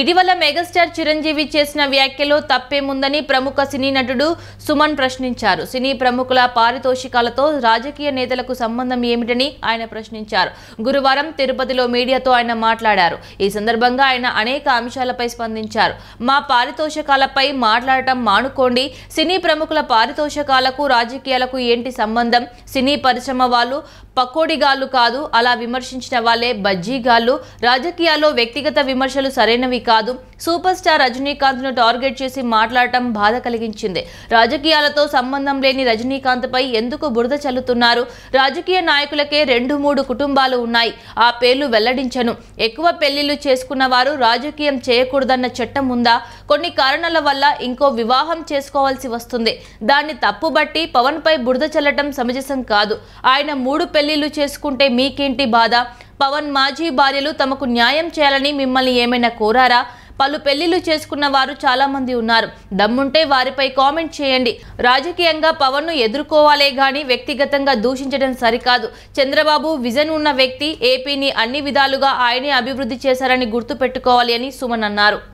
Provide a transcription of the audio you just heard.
ఇటీవల మెగాస్టార్ చిరంజీవి చేసిన వ్యాఖ్యలో తప్పేముందని ప్రముఖ సినీ నటుడు సుమన్ ప్రశ్నించారు సినీ ప్రముఖుల పారితోషికాలతో రాజకీయ నేతలకు సంబంధం ఏమిటని ఆయన ప్రశ్నించారు గురువారం తిరుపతిలో మీడియాతో ఆయన మాట్లాడారు ఈ సందర్భంగా ఆయన అనేక అంశాలపై స్పందించారు మా పారితోషికాలపై మాట్లాడటం మానుకోండి సినీ ప్రముఖుల పారితోషికాలకు రాజకీయాలకు ఏంటి సంబంధం సినీ పరిశ్రమ వాళ్ళు పకోడిగాళ్ళు కాదు అలా విమర్శించిన వాళ్ళే బజ్జీగాళ్ళు రాజకీయాల్లో వ్యక్తిగత విమర్శలు సరైనవి మంచివి కాదు సూపర్ స్టార్ రజనీకాంత్ను టార్గెట్ చేసి మాట్లాడటం బాధ కలిగించింది రాజకీయాలతో సంబంధం లేని రజనీకాంత్పై ఎందుకు బురద చల్లుతున్నారు రాజకీయ నాయకులకే రెండు మూడు కుటుంబాలు ఉన్నాయి ఆ పేర్లు వెల్లడించను ఎక్కువ పెళ్లిళ్లు చేసుకున్న వారు రాజకీయం చేయకూడదన్న చట్టం ఉందా కొన్ని కారణాల వల్ల ఇంకో వివాహం చేసుకోవాల్సి వస్తుంది దాన్ని తప్పుబట్టి పవన్పై బురద చల్లటం సమంజసం కాదు ఆయన మూడు పెళ్లిళ్లు చేసుకుంటే మీకేంటి బాధ పవన్ మాజీ భార్యలు తమకు న్యాయం చేయాలని మిమ్మల్ని ఏమైనా కోరారా పలు పెళ్లిళ్లు చేసుకున్న వారు చాలా మంది ఉన్నారు దమ్ముంటే వారిపై కామెంట్ చేయండి రాజకీయంగా పవన్ ను ఎదుర్కోవాలే గాని వ్యక్తిగతంగా దూషించడం సరికాదు చంద్రబాబు విజన్ ఉన్న వ్యక్తి ఏపీని అన్ని విధాలుగా ఆయనే అభివృద్ధి చేశారని పెట్టుకోవాలి అని సుమన్ అన్నారు